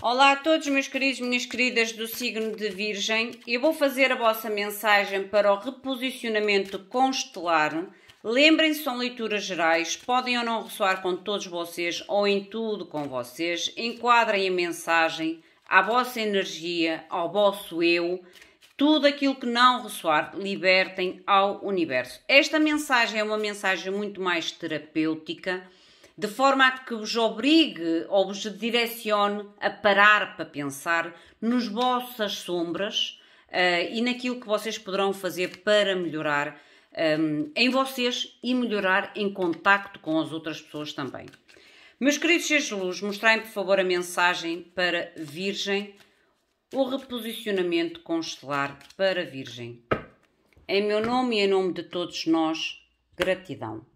Olá a todos, meus queridos, minhas queridas do signo de Virgem. Eu vou fazer a vossa mensagem para o reposicionamento constelar. Lembrem-se, são leituras gerais, podem ou não ressoar com todos vocês ou em tudo com vocês. Enquadrem a mensagem à vossa energia, ao vosso eu. Tudo aquilo que não ressoar, libertem ao universo. Esta mensagem é uma mensagem muito mais terapêutica de forma a que vos obrigue ou vos direcione a parar para pensar nos vossas sombras uh, e naquilo que vocês poderão fazer para melhorar um, ehm, em vocês e melhorar em contacto com as outras pessoas também. Meus queridos seres de luz, mostrem por favor a mensagem para Virgem, o reposicionamento constelar para Virgem. Em meu nome e em nome de todos nós, gratidão.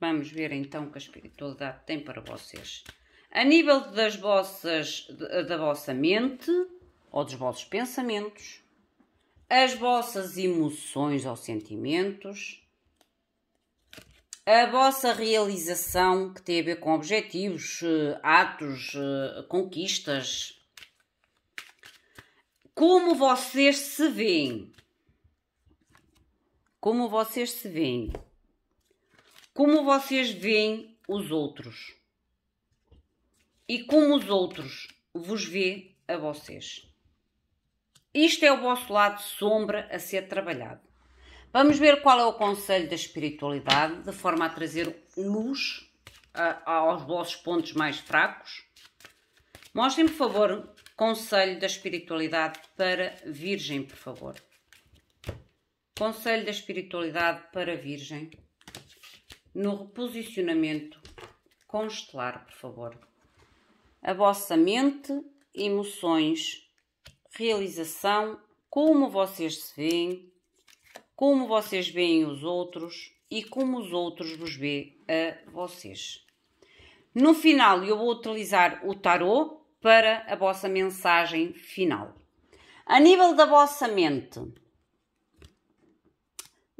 Vamos ver então o que a espiritualidade tem para vocês. A nível das vossas, da vossa mente ou dos vossos pensamentos, as vossas emoções ou sentimentos, a vossa realização que tem a ver com objetivos, eh, atos, eh, conquistas, como vocês se veem. Como vocês se veem. Como vocês veem os outros? E como os outros vos vê a vocês? Isto é o vosso lado sombra a ser trabalhado. Vamos ver qual é o conselho da espiritualidade, de forma a trazer luz a, aos vossos pontos mais fracos. Mostrem, por favor, conselho da espiritualidade para Virgem, por favor. Conselho da espiritualidade para Virgem no reposicionamento constelar, por favor. A vossa mente, emoções, realização, como vocês se veem, como vocês veem os outros e como os outros vos veem a vocês. No final, eu vou utilizar o tarot para a vossa mensagem final. A nível da vossa mente,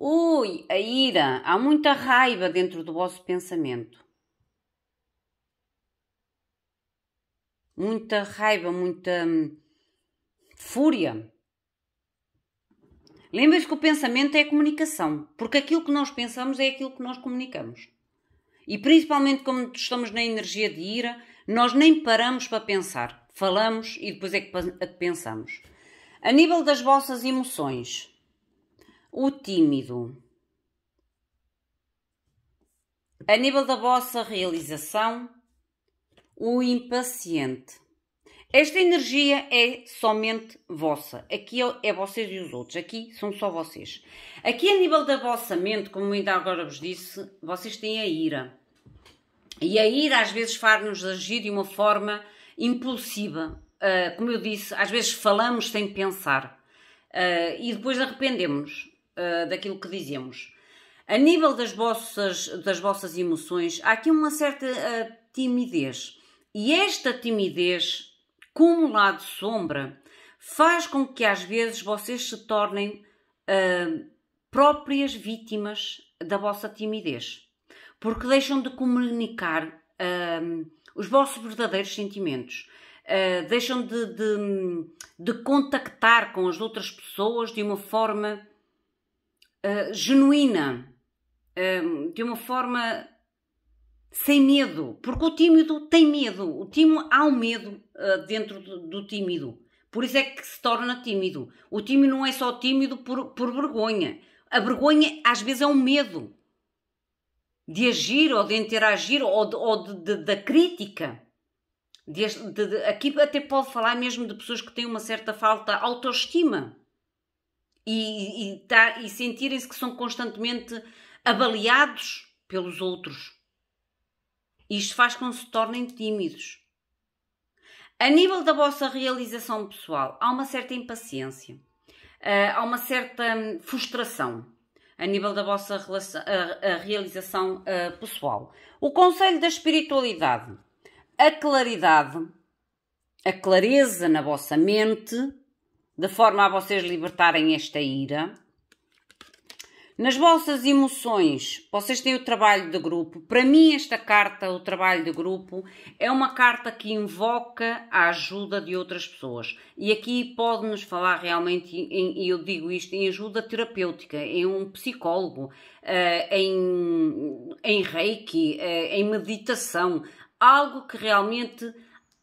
Ui, a ira! Há muita raiva dentro do vosso pensamento. Muita raiva, muita hum, fúria. Lembras que o pensamento é comunicação, porque aquilo que nós pensamos é aquilo que nós comunicamos. E principalmente quando estamos na energia de ira, nós nem paramos para pensar. Falamos e depois é que pensamos. A nível das vossas emoções, o tímido. A nível da vossa realização, o impaciente. Esta energia é somente vossa. Aqui é, é vocês e os outros. Aqui são só vocês. Aqui, a nível da vossa mente, como ainda agora vos disse, vocês têm a ira. E a ira às vezes faz-nos agir de uma forma impulsiva. Uh, como eu disse, às vezes falamos sem pensar uh, e depois arrependemos-nos. Eh, daquilo que dizemos. A nível das vossas, das vossas emoções, há aqui uma certa uh, timidez. E esta timidez, como lado sombra, faz com que às vezes vocês se tornem uh, próprias vítimas da vossa timidez, porque deixam de comunicar uh, os vossos verdadeiros sentimentos, uh, deixam de, de, de contactar com as outras pessoas de uma forma uh, genuína, uh, de uma forma sem medo, porque o tímido tem medo, o tímido há um medo uh, dentro do, do, tímido, por isso é que se torna tímido. O tímido não é só tímido por, por vergonha, a vergonha às vezes é um medo de agir ou de interagir ou, de, ou de, de, da crítica. aqui até pode falar mesmo de pessoas que têm uma certa falta de autoestima e, e, tá, e sentirem-se que são constantemente avaliados pelos outros. Isto faz com que se tornem tímidos. A nível da vossa realização pessoal, há uma certa impaciência, eh, há uma certa hum, frustração a nível da vossa relação, a, a realização a, eh, pessoal. O conselho da espiritualidade, a claridade, a clareza na vossa mente de forma a vocês libertarem esta ira. Nas vossas emoções, vocês têm o trabalho de grupo. Para mim, esta carta, o trabalho de grupo, é uma carta que invoca a ajuda de outras pessoas. E aqui pode-nos falar realmente, e eu digo isto, em ajuda terapêutica, em um psicólogo, eh, em, em reiki, eh, em meditação. Algo que realmente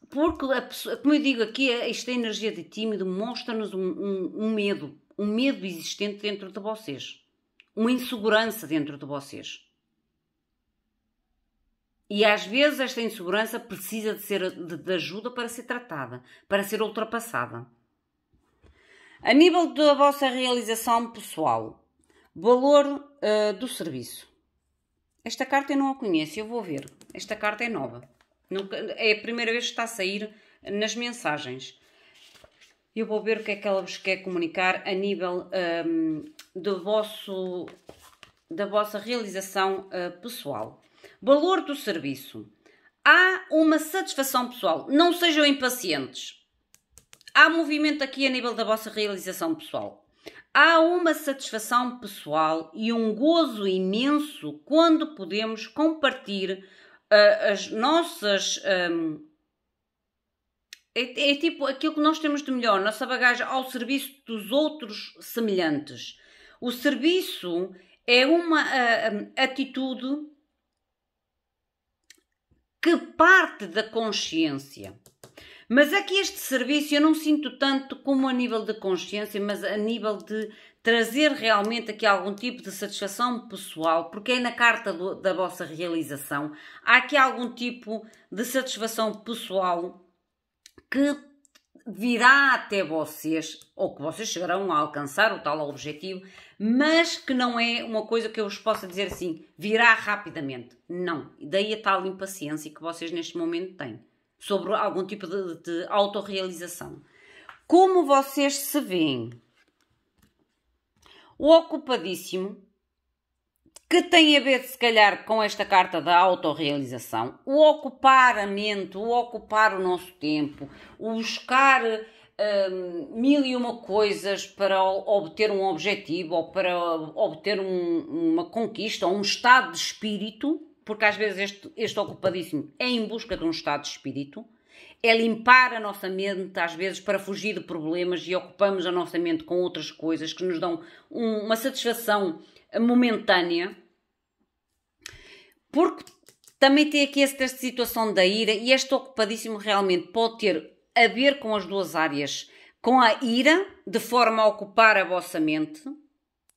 porque, a, como eu digo aqui, esta é, é energia de tímido mostra-nos um, um, um medo, um medo existente dentro de vocês, uma insegurança dentro de vocês. E às vezes esta insegurança precisa de, ser, de, de, ajuda para ser tratada, para ser ultrapassada. A nível da vossa realização pessoal, valor uh, do serviço. Esta carta eu não a conheço, eu vou ver. Esta carta é nova. Nunca, é a primeira vez que está a sair nas mensagens. Eu vou ver o que é que ela vos quer comunicar a nível um, do vosso, da vossa realização uh, pessoal. Valor do serviço. Há uma satisfação pessoal. Não sejam impacientes. Há movimento aqui a nível da vossa realização pessoal. Há uma satisfação pessoal e um gozo imenso quando podemos compartilhar uh, as nossas. Um, é, é, tipo aquilo que nós temos de melhor, nossa bagagem ao serviço dos outros semelhantes. O serviço é uma uh, atitude que parte da consciência. Mas aqui é este serviço eu não sinto tanto como a nível de consciência, mas a nível de, trazer realmente aqui algum tipo de satisfação pessoal, porque é na carta do, da vossa realização, há aqui algum tipo de satisfação pessoal que virá até vocês, ou que vocês chegarão a alcançar o tal objetivo, mas que não é uma coisa que eu vos possa dizer assim, virá rapidamente. Não. Daí a tal impaciência que vocês neste momento têm sobre algum tipo de, de autorrealização. Como vocês se veem o ocupadíssimo, que tem a ver, se calhar, com esta carta da autorrealização, o ocupar a mente, o ocupar o nosso tempo, o buscar um, mil e uma coisas para obter um objetivo ou para obter um, uma conquista ou um estado de espírito, porque às vezes este, este ocupadíssimo é em busca de um estado de espírito é limpar a nossa mente, às vezes, para fugir de problemas e ocupamos a nossa mente com outras coisas que nos dão um, uma satisfação momentânea. Porque também tem aqui esta situação da ira e este ocupadíssimo realmente pode ter a ver com as duas áreas. Com a ira, de forma a ocupar a vossa mente,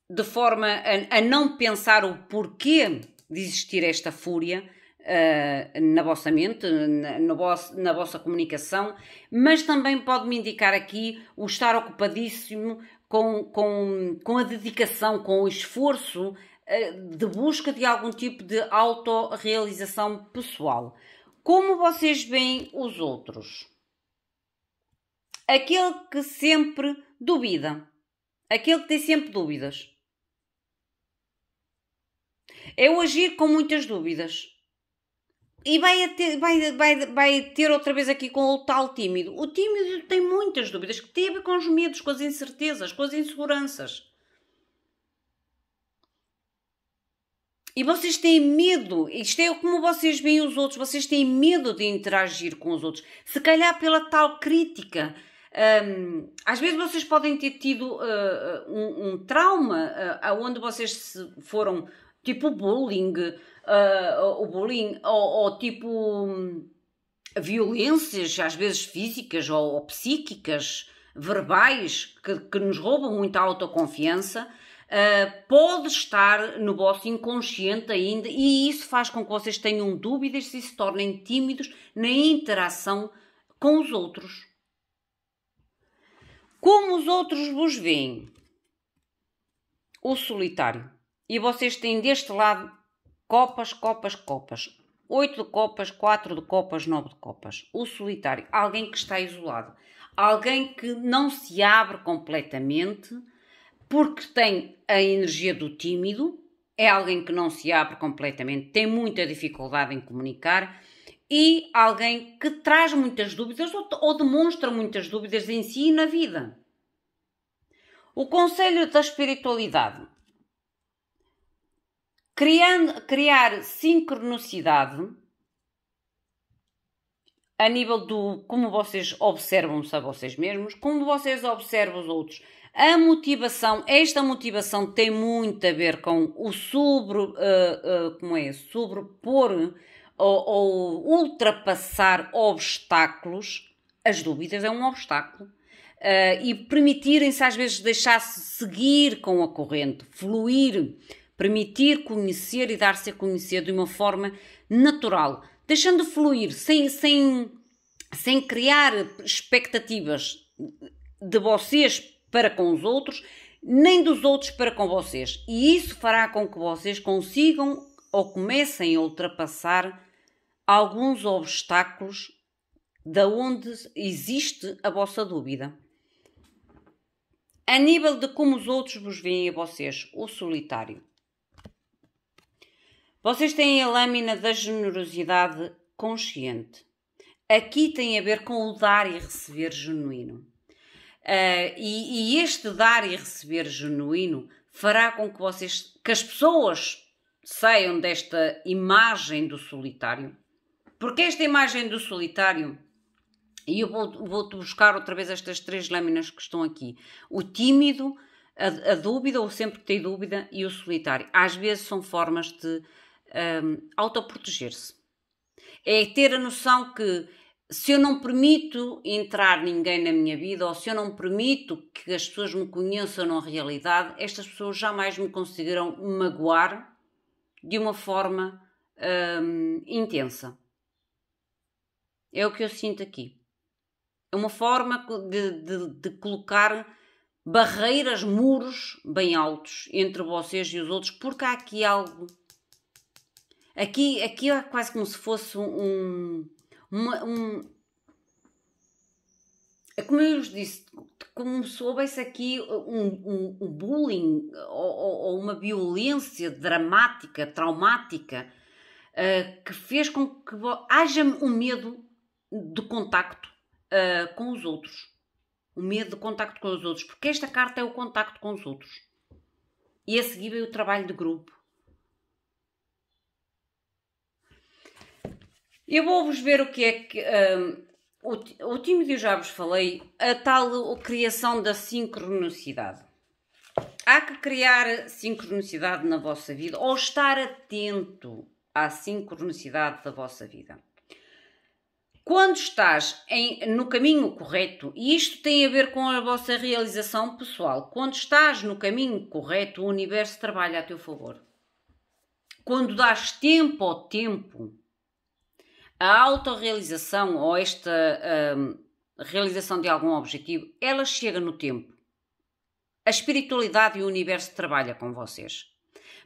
de forma a, a não pensar o porquê de existir esta fúria, uh, na vossa mente, na, no vosso, na vossa comunicação, mas também pode-me indicar aqui o estar ocupadíssimo com, com, com a dedicação, com o esforço uh, de busca de algum tipo de autorrealização pessoal. Como vocês veem os outros? Aquele que sempre duvida. Aquele que tem sempre dúvidas. É o agir com muitas dúvidas. E vai ter, vai, vai, vai ter outra vez aqui com o tal tímido. O tímido tem muitas dúvidas, que tem a ver com os medos, com as incertezas, com as inseguranças. E vocês têm medo, isto é como vocês veem os outros, vocês têm medo de interagir com os outros. Se calhar pela tal crítica. Hum, às vezes vocês podem ter tido uh, um, um, trauma uh, eh, onde vocês foram tipo bullying, uh, o bullying, ou, ou tipo hum, violências, às vezes físicas ou, ou psíquicas, verbais, que, que, nos roubam muita autoconfiança, uh, pode estar no vosso inconsciente ainda e isso faz com que vocês tenham dúvidas e se tornem tímidos na interação com os outros. Como os outros vos veem? O solitário e vocês têm deste lado copas, copas, copas. oito de copas, quatro de copas, nove de copas. O solitário, alguém que está isolado, alguém que não se abre completamente porque tem a energia do tímido, é alguém que não se abre completamente, tem muita dificuldade em comunicar e alguém que traz muitas dúvidas ou, ou demonstra muitas dúvidas em si e na vida. O conselho da espiritualidade criando, criar sincronicidade a nível do como vocês observam-se a vocês mesmos, como vocês observam os outros. A motivação, esta motivação tem muito a ver com o sobre, uh, uh, como é, sobrepor ou, ou, ultrapassar obstáculos. As dúvidas é um obstáculo. Uh, e permitirem-se às vezes deixar-se seguir com a corrente, fluir permitir conhecer e dar-se a conhecer de uma forma natural, deixando fluir, sem, sem, sem criar expectativas de vocês para com os outros, nem dos outros para com vocês. E isso fará com que vocês consigam ou comecem a ultrapassar alguns obstáculos da onde existe a vossa dúvida. A nível de como os outros vos veem a vocês, o solitário. Vocês têm a lâmina da generosidade consciente. Aqui tem a ver com o dar e receber genuíno. Uh, e, e, este dar e receber genuíno fará com que vocês, que as pessoas saiam desta imagem do solitário, porque esta imagem do solitário, e eu vou, vou buscar outra vez estas três lâminas que estão aqui: o tímido, a, a dúvida, ou sempre que tem dúvida, e o solitário. Às vezes são formas de um, autoproteger-se. É ter a noção que se eu não permito entrar ninguém na minha vida ou se eu não permito que as pessoas me conheçam na realidade, estas pessoas jamais me conseguirão magoar de uma forma um, intensa. É o que eu sinto aqui. É uma forma de, de, de colocar barreiras, muros bem altos entre vocês e os outros, porque há aqui algo Aqui, aqui é quase como se fosse um. Uma, um é como eu vos disse, como se houvesse aqui um, um, um bullying ou, ou, uma violência dramática, traumática, uh, que fez com que haja um medo de contacto uh, com os outros. O medo de contacto com os outros, porque esta carta é o contacto com os outros. E a seguir vem o trabalho de grupo Eu vou-vos ver o que é que. Um, o, o Tímido eu já vos falei, a tal a criação da sincronicidade. Há que criar sincronicidade na vossa vida ou estar atento à sincronicidade da vossa vida. Quando estás em, no caminho correto, e isto tem a ver com a vossa realização pessoal, quando estás no caminho correto, o universo trabalha a teu favor. Quando dás tempo ao tempo, a autorrealização ou esta hum, realização de algum objetivo, ela chega no tempo. A espiritualidade e o universo trabalham com vocês.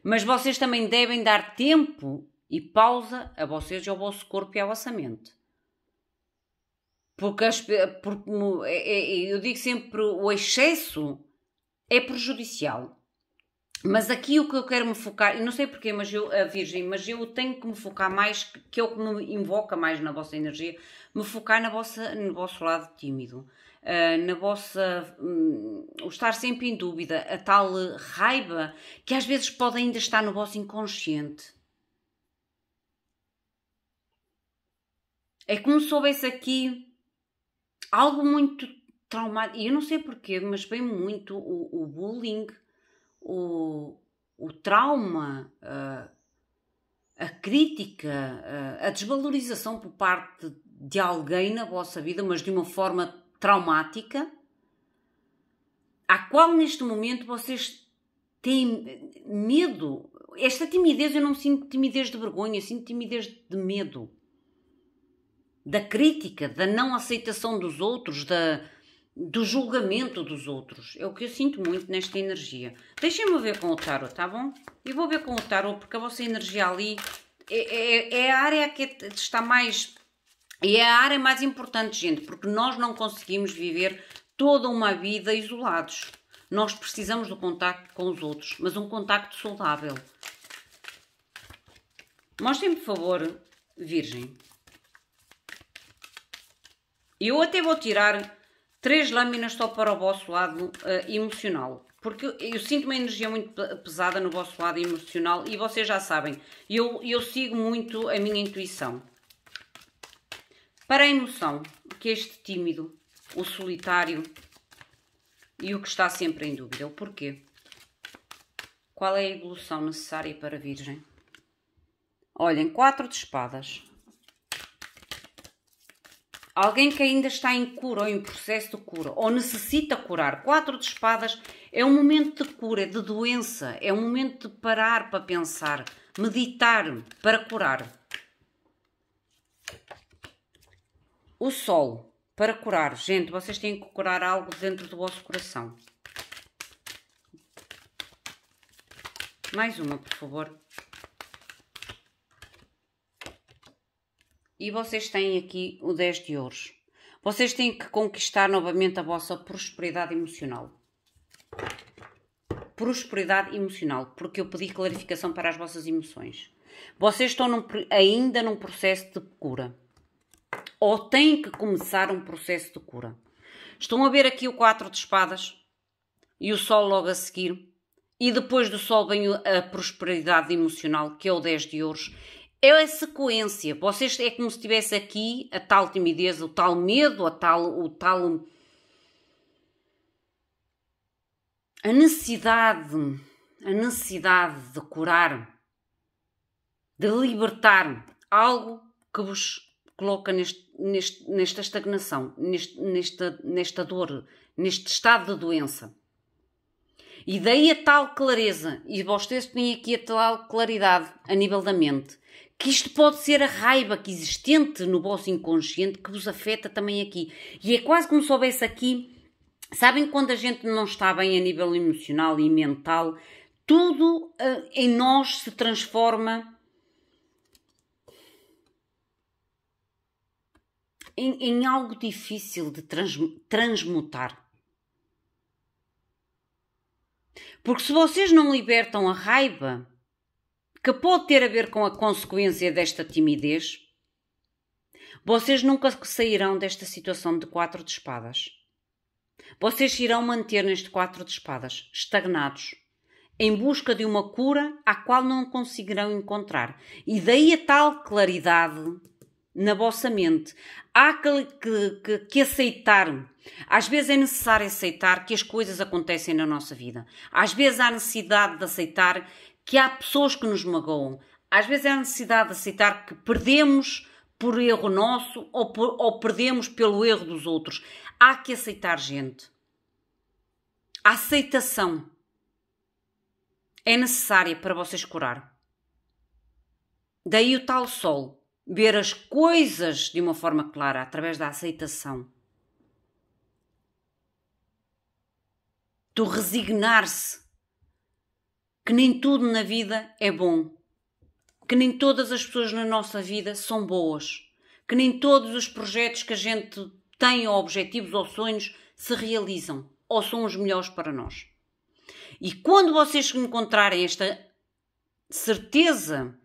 Mas vocês também devem dar tempo e pausa a vocês e ao vosso corpo e à vossa mente. Porque, porque é, é, eu digo sempre o excesso é prejudicial. Mas aqui o que eu quero me focar, eu não sei porquê, mas eu, a Virgem, mas eu tenho que me focar mais, que é o que me invoca mais na vossa energia, me focar na vossa, no vosso lado tímido, ah, na vossa. Um, o estar sempre em dúvida, a tal raiva que às vezes pode ainda estar no vosso inconsciente. É como se houvesse aqui algo muito traumático, e eu não sei porquê, mas vem muito o, o bullying o, o trauma, a crítica, a desvalorização por parte de alguém na vossa vida, mas de uma forma traumática, à qual neste momento vocês têm medo. Esta timidez, eu não sinto timidez de vergonha, sinto timidez de medo. Da crítica, da não aceitação dos outros, da, do julgamento dos outros. É o que eu sinto muito nesta energia. Deixem-me ver com o tarot, tá bom? Eu vou ver com o tarot, porque a vossa energia ali é, é, é a área que é está mais. É a área mais importante, gente, porque nós não conseguimos viver toda uma vida isolados. Nós precisamos do contacto com os outros, mas um contacto saudável. Mostrem-me, por favor, Virgem. Eu até vou tirar três lâminas só para o vosso lado uh, emocional. Porque eu, eu, sinto uma energia muito pesada no vosso lado emocional e vocês já sabem, eu, eu sigo muito a minha intuição. Para a emoção, que este tímido, o solitário e o que está sempre em dúvida, o porquê? Qual é a evolução necessária para a Virgem? Olhem, quatro de espadas. Alguém que ainda está em cura ou em processo de cura ou necessita curar. Quatro de espadas é um momento de cura, de doença, é um momento de parar para pensar, meditar para curar. O sol para curar. Gente, vocês têm que curar algo dentro do vosso coração. Mais uma, por favor. E vocês têm aqui o 10 de ouros. Vocês têm que conquistar novamente a vossa prosperidade emocional. Prosperidade emocional, porque eu pedi clarificação para as vossas emoções. Vocês estão num, ainda num processo de cura. Ou têm que começar um processo de cura. Estão a ver aqui o 4 de espadas e o sol logo a seguir. E depois do sol vem a prosperidade emocional, que é o 10 de ouros. É a sequência. Vocês é como se tivesse aqui a tal timidez, o tal medo, a tal, o tal. a necessidade, a necessidade de curar, de libertar algo que vos coloca neste, neste, nesta estagnação, neste, nesta, nesta dor, neste estado de doença. E daí a tal clareza, e vocês têm aqui a tal claridade a nível da mente, que isto pode ser a raiva que existente no vosso inconsciente que vos afeta também aqui. E é quase como se houvesse aqui. Sabem quando a gente não está bem a nível emocional e mental, tudo uh, em nós se transforma Em, em, algo difícil de trans, transmutar. Porque se vocês não libertam a raiva, que pode ter a ver com a consequência desta timidez, vocês nunca sairão desta situação de quatro de espadas. Vocês irão manter neste quatro de espadas, estagnados, em busca de uma cura a qual não conseguirão encontrar. E daí a tal claridade na vossa mente. Há que, que, que, aceitar. Às vezes é necessário aceitar que as coisas acontecem na nossa vida. Às vezes há necessidade de aceitar que há pessoas que nos magoam. Às vezes é a necessidade de aceitar que perdemos por erro nosso ou, por, ou perdemos pelo erro dos outros. Há que aceitar gente. A aceitação é necessária para vocês curar. Daí o tal sol. Ver as coisas de uma forma clara, através da aceitação. Do resignar-se que nem tudo na vida é bom, que nem todas as pessoas na nossa vida são boas, que nem todos os projetos que a gente tem, ou objetivos ou sonhos, se realizam ou são os melhores para nós. E quando vocês encontrarem esta certeza,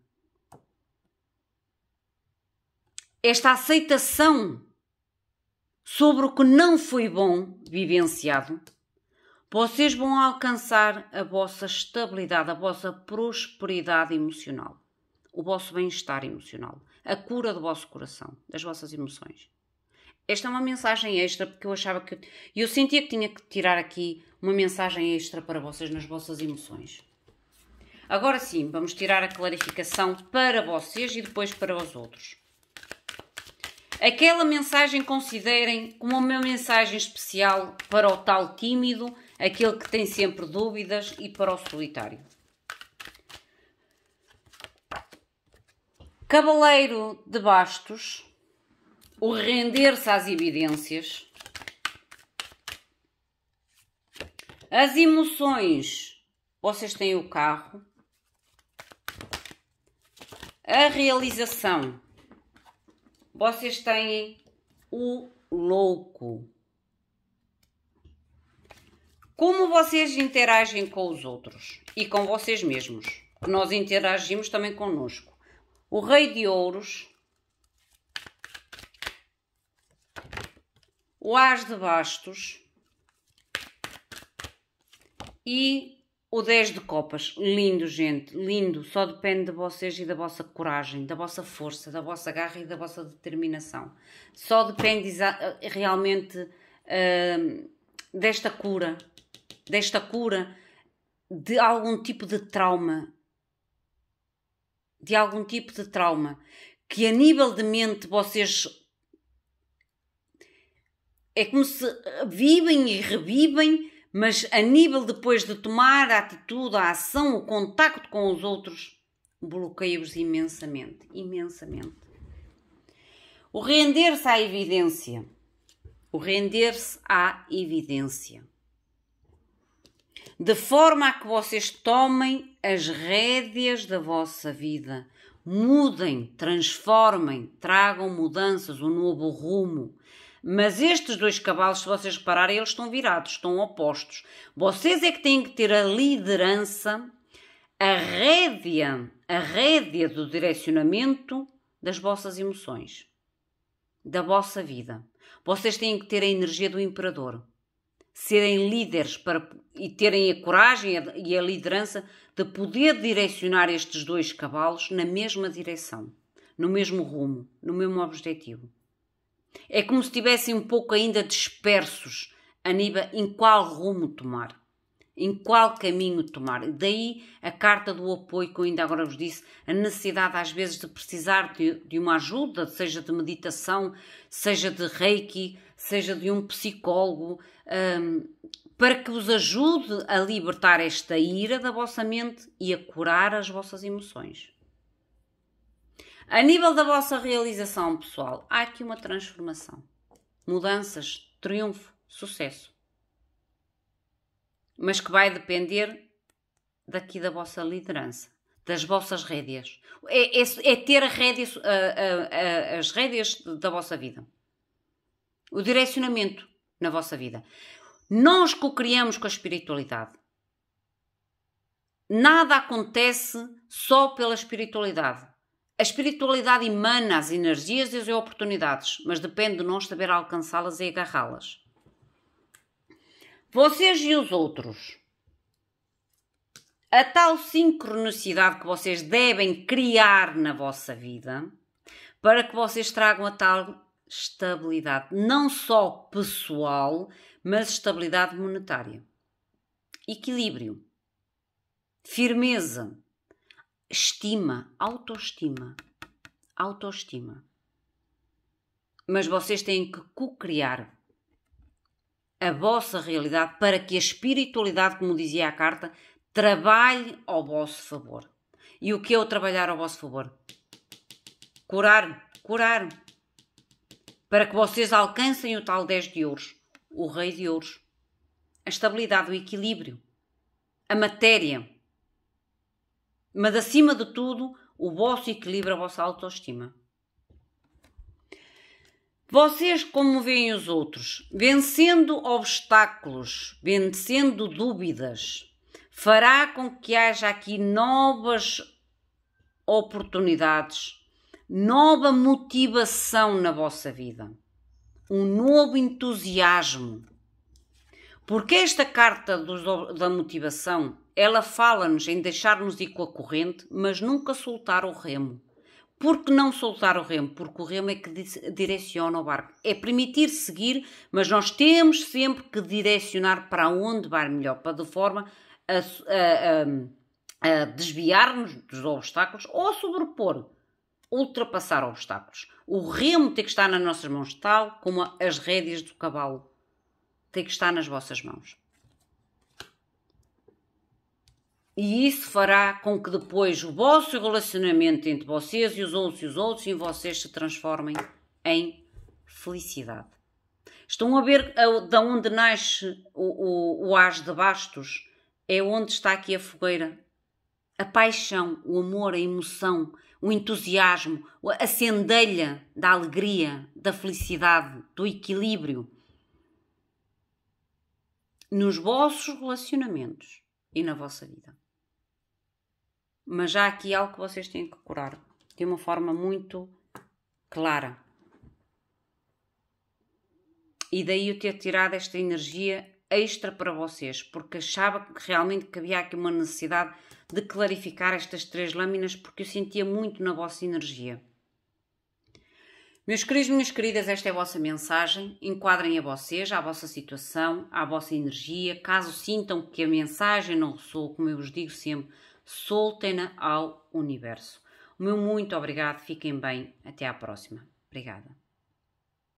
esta aceitação sobre o que não foi bom vivenciado, vocês vão alcançar a vossa estabilidade, a vossa prosperidade emocional, o vosso bem-estar emocional, a cura do vosso coração, das vossas emoções. Esta é uma mensagem extra porque eu achava que eu sentia que tinha que tirar aqui uma mensagem extra para vocês nas vossas emoções. Agora sim, vamos tirar a clarificação para vocês e depois para os outros. Aquela mensagem considerem como uma mensagem especial para o tal tímido aquele que tem sempre dúvidas e para o solitário. Cavaleiro de Bastos, o render-se às evidências, as emoções, vocês têm o carro, a realização, vocês têm o louco. Como vocês interagem com os outros e com vocês mesmos? Nós interagimos também conosco. O Rei de Ouros, o As de Bastos e o 10 de Copas. Lindo, gente, lindo. Só depende de vocês e da vossa coragem, da vossa força, da vossa garra e da vossa determinação. Só depende realmente uh, desta cura desta cura, de algum tipo de trauma. De algum tipo de trauma. Que a nível de mente vocês. É como se vivem e revivem, mas a nível depois de tomar a atitude, a ação, o contacto com os outros, bloqueia-os imensamente. Imensamente. O render-se à evidência. O render-se à evidência de forma a que vocês tomem as rédeas da vossa vida. Mudem, transformem, tragam mudanças, um novo rumo. Mas estes dois cavalos, se vocês repararem, eles estão virados, estão opostos. Vocês é que têm que ter a liderança, a rédea, a rédea do direcionamento das vossas emoções, da vossa vida. Vocês têm que ter a energia do imperador serem líderes para, e terem a coragem e a liderança de poder direcionar estes dois cavalos na mesma direção, no mesmo rumo, no mesmo objetivo. É como se estivessem um pouco ainda dispersos Aníbal, em qual rumo tomar, em qual caminho tomar. Daí a carta do apoio que eu ainda agora vos disse, a necessidade às vezes de precisar de, de uma ajuda, seja de meditação, seja de reiki, seja de um psicólogo, um, para que vos ajude a libertar esta ira da vossa mente e a curar as vossas emoções. A nível da vossa realização pessoal, há aqui uma transformação, mudanças, triunfo, sucesso. Mas que vai depender daqui da vossa liderança, das vossas rédeas. É, é, é ter as rédeas da vossa vida o direcionamento na vossa vida. Nós co-criamos com a espiritualidade. Nada acontece só pela espiritualidade. A espiritualidade emana as energias e as oportunidades, mas depende de nós saber alcançá-las e agarrá-las. Vocês e os outros. A tal sincronicidade que vocês devem criar na vossa vida para que vocês tragam a tal estabilidade, não só pessoal, mas estabilidade monetária. Equilíbrio, firmeza, estima, autoestima. Autoestima. Mas vocês têm que co-criar a vossa realidade para que a espiritualidade, como dizia a carta, trabalhe ao vosso favor. E o que é o trabalhar ao vosso favor? Curar, curar, para que vocês alcancem o tal 10 de ouros, o rei de ouros. A estabilidade, o equilíbrio, a matéria. Mas acima de tudo, o vosso equilíbrio, a vossa autoestima. Vocês, como veem os outros, vencendo obstáculos, vencendo dúvidas, fará com que haja aqui novas oportunidades nova motivação na vossa vida, um novo entusiasmo. Porque esta carta do, da motivação, ela fala-nos em deixar-nos ir com a corrente, mas nunca soltar o remo. Por que não soltar o remo? Porque o remo é que direciona o barco. É permitir seguir, mas nós temos sempre que direcionar para onde vai melhor, para de forma a, a, a, a desviar-nos dos obstáculos ou a sobrepor ultrapassar obstáculos. O remo tem que estar nas nossas mãos, tal como as rédeas do cavalo. Tem que estar nas vossas mãos. E isso fará com que depois o vosso relacionamento entre vocês e os outros e os outros em vocês se transformem em felicidade. Estão a ver de onde nasce o, o, o as de bastos? É onde está aqui a fogueira. A paixão, o amor, a emoção, o entusiasmo, a centelha da alegria, da felicidade, do equilíbrio nos vossos relacionamentos e na vossa vida. Mas já aqui algo que vocês têm que curar de uma forma muito clara. E daí eu ter tirado esta energia extra para vocês, porque achava que realmente que havia aqui uma necessidade de clarificar estas três lâminas porque eu sentia muito na vossa energia. Meus queridos, minhas queridas, esta é a vossa mensagem. Enquadrem a vocês, à vossa situação, à vossa energia. Caso sintam que a mensagem não ressoa, como eu vos digo sempre, soltem-na ao universo. O meu muito obrigado, fiquem bem, até à próxima. Obrigada.